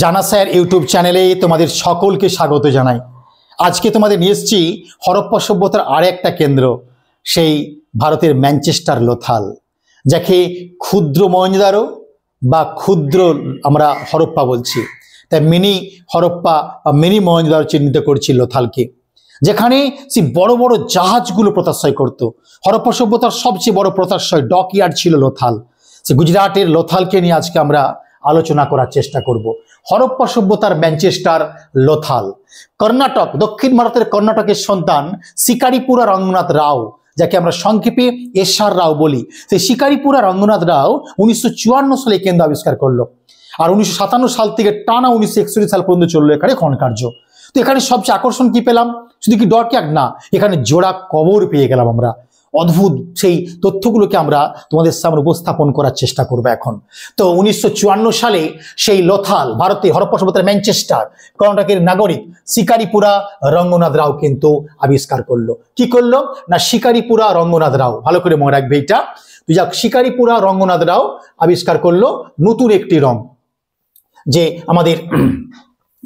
জানা sir YouTube চ্যানেলে তোমাদের সকলকে স্বাগত জানাই আজকে তোমাদের নিয়ে এসছি হরপ্পা সভ্যতার আর একটা কেন্দ্র সেই ভারতের ম্যানচেস্টার লোথাল যাকে ক্ষুদ্র মহেঞ্জদারো বা ক্ষুদ্র আমরা হরপ্পা বলছি তাই মিনি হরপ্পা বা মিনি মহেঞ্জদারো চিহ্নিত করছি লোথালকে যেখানে সেই বড় বড় জাহাজগুলো প্রত্যাশয় করত হরপ্পা সভ্যতার সবচেয়ে বড় প্রত্যাশয় ডকইয়ার্ড ছিল লোথাল সে গুজরাটের লোথালকে নিয়ে আজকে আমরা আলোচনা করার চেষ্টা করব হরপ্পা সভ্যতার ম্যানচেস্টার লোথাল কর্ণাটক দক্ষিণ ভারতের কর্ণাটকের সন্তান শিকারিপুরা রঙ্গনাথ রাও যাকে আমরা সংক্ষেপে এসআর রাও বলি সেই শিকারিপুরা রঙ্গনাথ রাও উনিশশো সালে কেন্দ্র আবিষ্কার করলো আর উনিশশো সাল থেকে টানা উনিশশো সাল পর্যন্ত চললো এখানে খনকার্য তো এখানে সবচেয়ে আকর্ষণ কি পেলাম শুধু কি ডট না এখানে জোড়া কবর পেয়ে গেলাম আমরা অদ্ভুত সেই তথ্যগুলোকে আমরা তোমাদের সামনে উপস্থাপন করার চেষ্টা করব এখন তো উনিশশো সালে সেই লথাল ভারতে হরপ্পা সভ্যতার ম্যানচেস্টার কর্ণাটকের নাগরিক শিকারিপুরা রঙ্গনাথ রাও কিন্তু আবিষ্কার করলো কি করলো না শিকারিপুরা রঙ্গনাথ রাও ভালো করে মনে রাখবে এটা তুই যাক শিকারিপুরা রঙ্গনাথ রাও আবিষ্কার করলো নতুন একটি রং যে আমাদের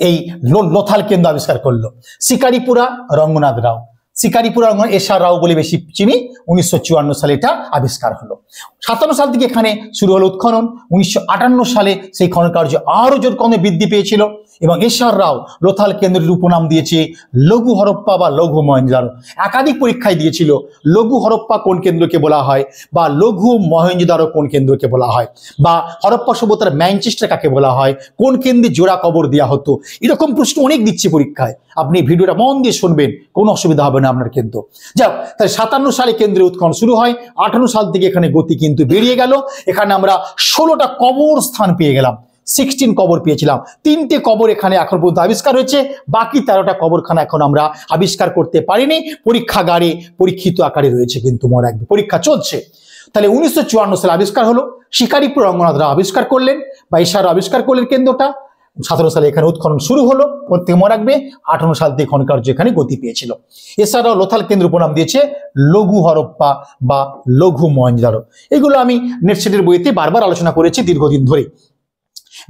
এই লথাল কেন্দ্র আবিষ্কার করলো শিকারিপুরা রঙ্গনাথ রাও শিকারিপুর রঙ্গন এশা রাও বলে বেশি চিনি উনিশশো সালে এটা আবিষ্কার হলো সাতান্ন সাল থেকে এখানে শুরু হলো উৎখনন উনিশশো সালে সেই খনন কার্য আরও জোর কমে বৃদ্ধি পেয়েছিল এবং এশার রাও লোথাল কেন্দ্রের উপনাম দিয়েছে লঘু হরপ্পা বা লঘু মহেন্দ্র একাধিক পরীক্ষায় দিয়েছিল লঘু হরপ্পা কোন কেন্দ্রকে বলা হয় বা লঘু মহেঞ্জারো কোন কেন্দ্রকে বলা হয় বা হরপ্পা সভ্যতার ম্যানচেস্টার কাকে বলা হয় কোন কেন্দ্রে জোড়া কবর দেওয়া হতো এরকম প্রশ্ন অনেক দিচ্ছে পরীক্ষায় আপনি ভিডিওটা মন দিয়ে শুনবেন কোনো অসুবিধা হবে না আপনার কিন্তু যাক তাই সাতান্ন সালে কেন্দ্রে উৎখন শুরু হয় আঠান্ন সাল থেকে এখানে গতি কিন্তু বেরিয়ে গেল এখানে আমরা ষোলোটা কবর স্থান পেয়ে গেলাম সিক্সটিন কবর পেয়েছিলাম তিনটে কবর এখানে এখন পর্যন্ত আবিষ্কার হয়েছে বাকি তেরোটা কবরখানা এখন আমরা আবিষ্কার করতে পারিনি পরীক্ষাগারে পরীক্ষিত আকারে রয়েছে কিন্তু মনে রাখবে পরীক্ষা চলছে তাহলে উনিশশো সালে আবিষ্কার হলো শিকারিপুর রঙ্গনাথরা আবিষ্কার করলেন বা ইশারা আবিষ্কার করলেন কেন্দ্রটা সতেরো সালে এখানে উৎখনন শুরু হলো প্রত্যেকে মনে রাখবে আঠারো সাল থেকে খনন কার্য এখানে গতি পেয়েছিল এছাড়াও লোথাল কেন্দ্র উপনাম দিয়েছে লঘু হরপ্পা বা লঘু মহেন্দ্র এগুলো আমি নেটসেটের বইতে বারবার আলোচনা করেছি দীর্ঘদিন ধরে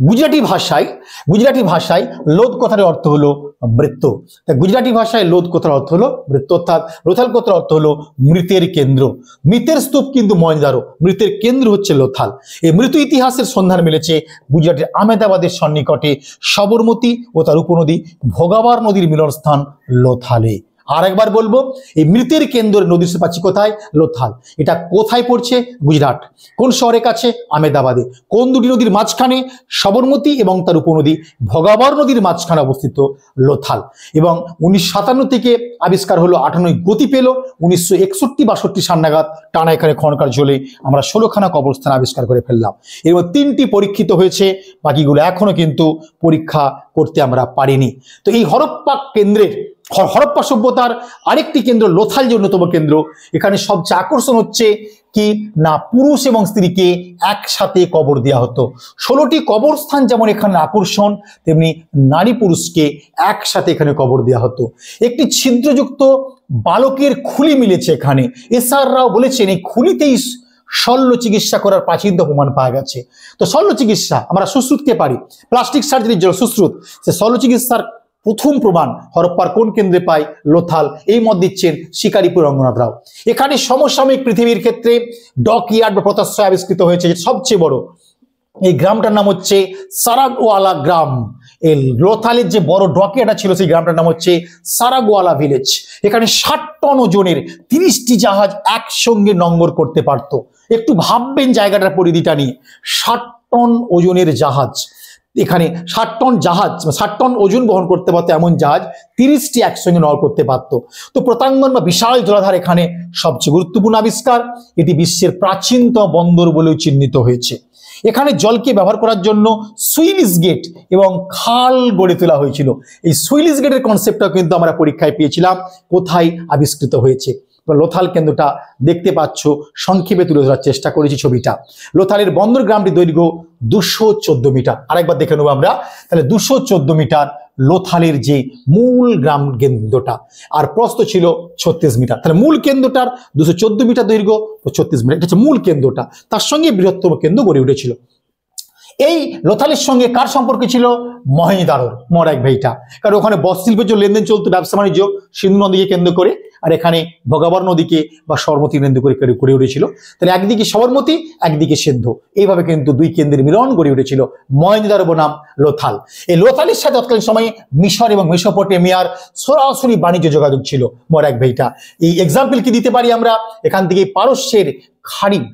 গুজরাটি ভাষায় গুজরাটি ভাষায় লোধ কথার অর্থ হলো মৃত্যু তা গুজরাটি ভাষায় লোধ কোথার অর্থ হলো মৃত্যু অর্থাৎ লোথাল কোথার অর্থ হলো মৃতের কেন্দ্র মৃতের স্তূপ কিন্তু মহেন্দারো মৃতের কেন্দ্র হচ্ছে লোথাল এই মৃত্যু ইতিহাসের সন্ধান মিলেছে গুজরাটের আহমেদাবাদের সন্নিকটে সবরমতী ও তার উপনদী ভোগাবার নদীর মিলনস্থান লোথালে আর একবার বলবো এই মৃতের কেন্দ্রের নদীর পাচ্ছি কোথায় লোথাল এটা কোথায় পড়ছে গুজরাট কোন শহরের কাছে আমেদাবাদে কোন দুটি নদীর মাঝখানে সবরমতী এবং তার উপনদী ভগাবর নদীর মাঝখানে অবস্থিত লোথাল এবং উনিশশো থেকে আবিষ্কার হলো আটানব্বই গতি পেল উনিশশো একষট্টি বাষট্টি সাল নাগাদ টানা এখানে খনকার জলে আমরা ষোলোখানা কবরস্থান আবিষ্কার করে ফেললাম এর তিনটি পরীক্ষিত হয়েছে বাকিগুলো এখনও কিন্তু পরীক্ষা করতে আমরা পারিনি তো এই হরপ্পা কেন্দ্রের হরপ্পা সভ্যতার আরেকটি কেন্দ্র লোথাল যে অন্যতম কেন্দ্র এখানে সবচেয়ে আকর্ষণ হচ্ছে কি না পুরুষ এবং স্ত্রীকে একসাথে কবর দেওয়া হতো ষোলোটি কবরস্থান যেমন এখানে আকর্ষণ তেমনি নারী পুরুষকে একসাথে এখানে কবর দেওয়া হতো একটি ছিদ্রযুক্ত বালকের খুলি মিলেছে এখানে এসাররাও রাও বলেছেন এই খুলিতেই শল্য চিকিৎসা করার প্রাচীন প্রমাণ পাওয়া গেছে তো শল্য চিকিৎসা আমরা সুশ্রুতকে পারি প্লাস্টিক সার্জারির জন্য সুশ্রুত সে শল্য চিকিৎসার প্রথম প্রমাণ হরপ্পার কোন কেন্দ্রে পায় লোথাল এই মত দিচ্ছেন শিকারীপুর রঙ্গনাথ রাও এখানে সমসাময়িক পৃথিবীর ক্ষেত্রে ডকইয়ার্ড বা প্রত্যাশ্রয় আবিষ্কৃত হয়েছে সবচেয়ে বড় এই গ্রামটার নাম হচ্ছে সারাগোয়ালা গ্রাম এই লোথালের যে বড় ডকেটা ছিল সেই গ্রামটার নাম হচ্ছে সারাগোয়ালা ভিলেজ এখানে ষাট টন ওজনের তিরিশটি জাহাজ একসঙ্গে নঙ্গর করতে পারত একটু ভাববেন জায়গাটার পরিধিটা নিয়ে ষাট টন ওজনের জাহাজ এখানে ষাট টন জাহাজ ষাট টন ওজন বহন করতে পারতো এমন জাহাজ তিরিশটি একসঙ্গে নল করতে পারতো তো প্রতাঙ্গন বা বিশাল জলাধার এখানে সবচেয়ে গুরুত্বপূর্ণ আবিষ্কার এটি বিশ্বের প্রাচীনতম বন্দর বলেও চিহ্নিত হয়েছে এখানে জলকে ব্যবহার করার জন্য সুইলিস গেট এবং খাল গড়ে তোলা হয়েছিল এই সুইলিস গেটের কনসেপ্টটাও কিন্তু আমরা পরীক্ষায় পেয়েছিলাম কোথায় আবিষ্কৃত হয়েছে লোথাল কেন্দ্রটা দেখতে পাচ্ছ সংক্ষেপে তুলে ধরার চেষ্টা করেছি ছবিটা লোথালের বন্দর গ্রামটি দৈর্ঘ্য দুশো মিটার আরেকবার দেখে নেবো আমরা তাহলে দুশো মিটার লোথালের যে মূল গ্রাম কেন্দ্রটা আর প্রস্ত ছিল ছত্রিশ মিটার তাহলে মূল কেন্দ্রটার দুশো চোদ্দ মিটার দৈর্ঘ্য ছত্রিশ মিটার এটা হচ্ছে মূল কেন্দ্রটা তার সঙ্গে বৃহত্তম কেন্দ্র গড়ে উঠেছিল এই লোথালের সঙ্গে কার সম্পর্ক ছিল মহেন্দারোর এক ভাইটা কারণ ওখানে বস্ত্র শিল্পের যে লেনদেন চলতো ব্যবসা বাণিজ্য সিন্ধু নদীকে কেন্দ্র করে আর এখানে ভগাবর নদীকে বা সরমতি কেন্দ্র করে গড়ে উঠেছিল তাহলে একদিকে সবরমতি একদিকে সেদ্ধ এইভাবে কিন্তু দুই কেন্দ্রের মিলন গড়ে উঠেছিল মহেন্দ্র বনাম লোথাল এই লোথালের সাথে তৎকালীন সময়ে মিশর এবং মেয়ার সরাসরি বাণিজ্য যোগাযোগ ছিল মরাক ভাইটা এই এক্সাম্পল কি দিতে পারি আমরা এখান থেকে পারস্যের খারিম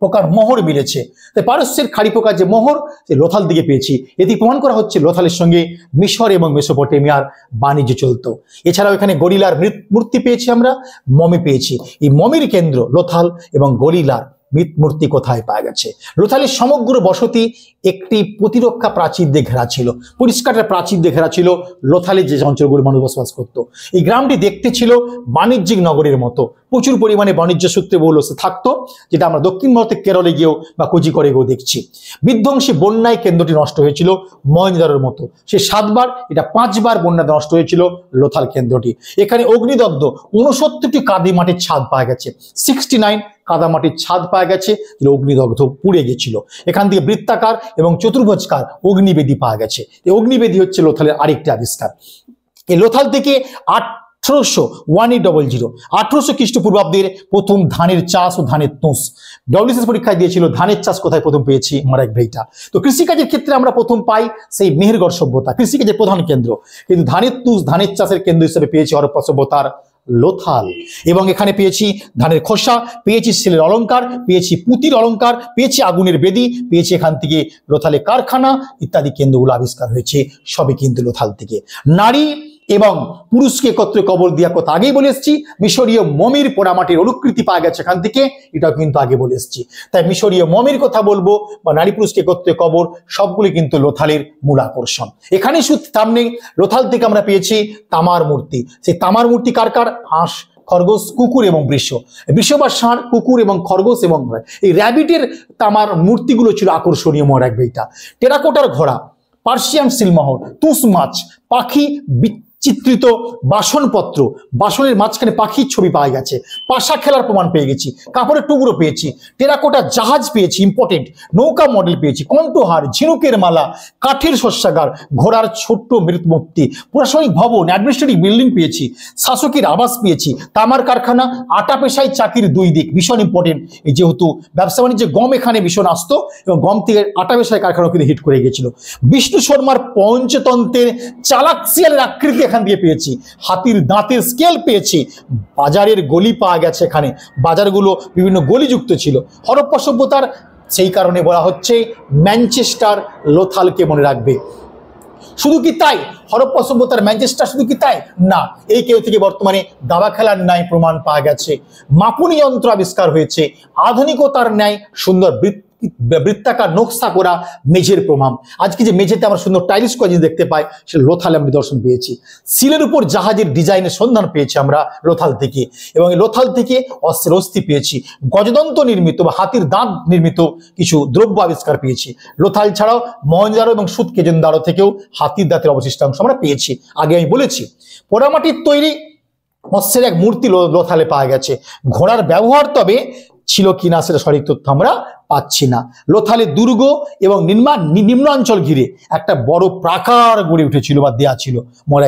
পোকার মোহর মিলেছে তাই পারস্যের খাড়ি পোকার যে মোহর সে লোথাল দিকে পেয়েছি এটি প্রমাণ করা হচ্ছে লোথালের সঙ্গে মিশর এবং মেসোপটেমিয়ার বাণিজ্য চলত এছাড়াও এখানে গরিলার মূর্তি পেয়েছি আমরা মমি পেয়েছি এই মমির কেন্দ্র লোথাল এবং গলিলার মৃতমূর্তি কোথায় পাওয়া গেছে লোথালির সমগ্র বসতি একটি প্রতিরক্ষা প্রাচীর দিয়ে ঘেরা ছিল পরিষ্কারের প্রাচীর দিয়ে ঘেরা ছিল লোথালির যে অঞ্চলগুলো মানুষ বসবাস করত এই গ্রামটি দেখতে ছিল বাণিজ্যিক নগরের মতো প্রচুর পরিমাণে বাণিজ্য সূত্রে বহুলসে থাকতো যেটা আমরা দক্ষিণ ভারতে কেরলে গিয়েও বা করে গিয়েও দেখছি বিধ্বংসী বন্যায় কেন্দ্রটি নষ্ট হয়েছিল মহেন্দ্রের মতো সে সাতবার এটা পাঁচবার বন্যা নষ্ট হয়েছিল লোথাল কেন্দ্রটি এখানে অগ্নিদগ্ধ উনসত্তরটি কাঁদি মাটির ছাদ পাওয়া গেছে সিক্সটি নাইন কাদামাটির ছাদ পাওয়া গেছে অগ্নিদগ্ধ পুড়ে গেছিল এখান থেকে বৃত্তাকার এবং চতুর্ভুজকার অগ্নিবেদী পাওয়া গেছে এই অগ্নিবেদী হচ্ছে লোথালের আরেকটি আবিষ্কার এই লোথাল থেকে আট আঠারোশো ওয়ান এইট ডবল জিরো আঠারোশো খ্রিস্টপূর্বাব্দের প্রথম ধানের চাষ ও ধানের তুষ ডব্লিউসিএস পরীক্ষায় দিয়েছিল ধানের চাষ কোথায় প্রথম পেয়েছি আমার এক ভাইটা তো কৃষিকাজের ক্ষেত্রে আমরা প্রথম পাই সেই মেহেরগড় সভ্যতা কৃষিকাজের প্রধান কেন্দ্র কিন্তু ধানের তুষ ধানের চাষের কেন্দ্র হিসেবে পেয়েছি হরপ্পা সভ্যতার লোথাল এবং এখানে পেয়েছি ধানের খোসা পেয়েছি শিলের অলঙ্কার পেয়েছি পুঁতির অলঙ্কার পেয়েছি আগুনের বেদি পেয়েছি এখান থেকে লোথালে কারখানা ইত্যাদি কেন্দ্রগুলো আবিষ্কার হয়েছে সবই কিন্তু লোথাল থেকে নারী এবং পুরুষকে একত্রে কবর দেওয়ার কথা আগেই বলে এসছি মিশরীয় মমির পোড়ামাটির অনুকৃতি পাওয়া গেছে এখান থেকে এটাও কিন্তু আগে বলে এসছি তাই মিশরীয় মমির কথা বলবো বা নারী পুরুষকে একত্রে কবর সবগুলি কিন্তু লোথালের মূল আকর্ষণ এখানে শুধু সামনে লোথাল থেকে আমরা পেয়েছি তামার মূর্তি সেই তামার মূর্তি কার কার হাঁস খরগোশ কুকুর এবং বৃষ বৃষ বা ষাঁড় কুকুর এবং খরগোশ এবং এই র্যাবিটের তামার মূর্তিগুলো ছিল আকর্ষণীয় মনে রাখবে এটা টেরাকোটার ঘোড়া পার্সিয়ান সিলমোহর তুষ মাছ পাখি চিত্রিত বাসনপত্র বাসনের মাঝখানে পাখির ছবি পাওয়া গেছে পাশা খেলার প্রমাণ পেয়ে গেছি কাপড়ের টুকরো পেয়েছি টেরাকোটা জাহাজ পেয়েছি ইম্পর্টেন্ট নৌকা মডেল পেয়েছি কণ্ঠহার ঝিনুকের মালা কাঠের শস্যাগার ঘোড়ার ছোট্ট মৃতমূর্তি প্রশাসনিক ভবন অ্যাডমিনিস্ট্রেটিভ বিল্ডিং পেয়েছি শাসকের আবাস পেয়েছি তামার কারখানা আটা পেশায় চাকির দুই দিক ভীষণ ইম্পর্টেন্ট যেহেতু ব্যবসা বাণিজ্যে গম এখানে ভীষণ আসতো এবং গম থেকে আটা পেশায় কারখানা কিন্তু হিট করে গিয়েছিল বিষ্ণু শর্মার পঞ্চতন্ত্রের চালাক্সিয়ালের আকৃতি এখান দিয়ে পেয়েছি হাতির দাঁতের স্কেল পেয়েছি বাজারের গলি পাওয়া গেছে এখানে বাজারগুলো বিভিন্ন গলিযুক্ত ছিল হরপ্পা সভ্যতার সেই কারণে বলা হচ্ছে ম্যানচেস্টার লোথালকে মনে রাখবে শুধু কি তাই হরপ্পা সভ্যতার ম্যানচেস্টার শুধু কি তাই না এই কেউ থেকে বর্তমানে দাবা খেলার ন্যায় প্রমাণ পাওয়া গেছে মাপুনি যন্ত্র আবিষ্কার হয়েছে আধুনিকতার ন্যায় সুন্দর বৃত্ত বৃত্তাকার নকশা করা মেঝের প্রমাণ আজকে যে মেঝেতে আমরা সুন্দর টাইলিশ কয়েজ দেখতে পাই সে লোথালে আমরা দর্শন পেয়েছি সিলের উপর জাহাজের ডিজাইনের সন্ধান পেয়েছি আমরা লোথাল থেকে এবং লোথাল থেকে অস্ত্রের অস্থি পেয়েছি গজদন্ত নির্মিত বা হাতির দাঁত নির্মিত কিছু দ্রব্য আবিষ্কার পেয়েছি লোথাল ছাড়াও মহেন্দ্রারো এবং সুৎকেজেন্দারো থেকেও হাতির দাঁতের অবশিষ্টাংশ আমরা পেয়েছি আগে আমি বলেছি পোড়ামাটির তৈরি অস্ত্রের এক মূর্তি লোথালে পাওয়া গেছে ঘোড়ার ব্যবহার তবে ছিল কিনা সেটা সঠিক তথ্য আমরা পাচ্ছি না লোথালে দুর্গ এবং নির্মাণ নিম্ন অঞ্চল ঘিরে একটা বড় প্রাকার গড়ে উঠেছিল বা দেয়া ছিল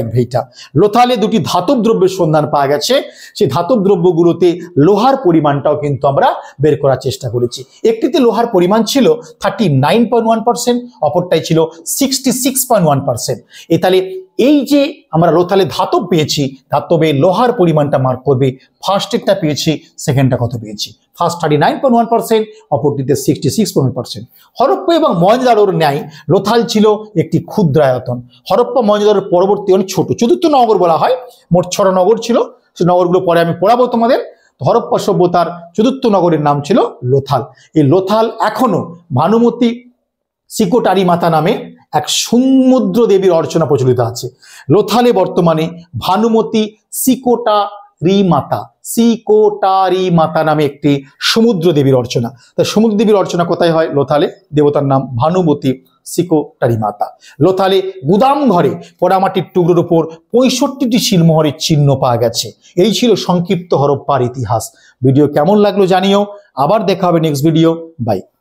এক ভেইটা লোথালে দুটি ধাতব দ্রব্যের সন্ধান পাওয়া গেছে সেই ধাতব দ্রব্যগুলোতে লোহার পরিমাণটাও কিন্তু আমরা বের করার চেষ্টা করেছি একটিতে লোহার পরিমাণ ছিল thirty nine point one percent অপরটাই ছিল sixty six point one percent এ তাহলে এই যে আমরা লোথালে ধাতব পেয়েছি ধাতবে লোহার পরিমাণটা মার্ক করবে ফার্স্ট এরটা পেয়েছি সেকেন্ডটা কত পেয়েছি first thirty nine point one percent অপরটিতে দিতে sixty six point percent Harappa এবং মহেঞ্জোদারোর ন্যায় লোথাল ছিল একটি ক্ষুদ্রায়তন হরপ্পা মহেঞ্জোদারোর পরবর্তী অনেক ছোট চতুর্থ নগর বলা হয় মোট ছড় নগর ছিল সে নগরগুলো পরে আমি পড়াবো তোমাদের হরপ্পা সভ্যতার চতুর্থ নগরের নাম ছিল লোথাল এই লোথাল এখনো ভানুমতি সিকোটারি মাতা নামে এক সমুদ্র দেবীর অর্চনা প্রচলিত আছে লোথালে বর্তমানে ভানুমতি সিকোটা রিমাতা সিকোটারি মাতা নামে একটি সমুদ্র দেবীর অর্চনা তা সমুদ্র দেবীর অর্চনা কোথায় হয় লোথালে দেবতার নাম ভানুমতি সিকোটারি মাতা লোথালে গুদাম ঘরে পোড়ামাটির টুকরোর উপর পঁয়ষট্টিটি শিলমোহরের চিহ্ন পাওয়া গেছে এই ছিল সংক্ষিপ্ত হরপ্পার ইতিহাস ভিডিও কেমন লাগলো জানিও আবার দেখা হবে নেক্সট ভিডিও বাই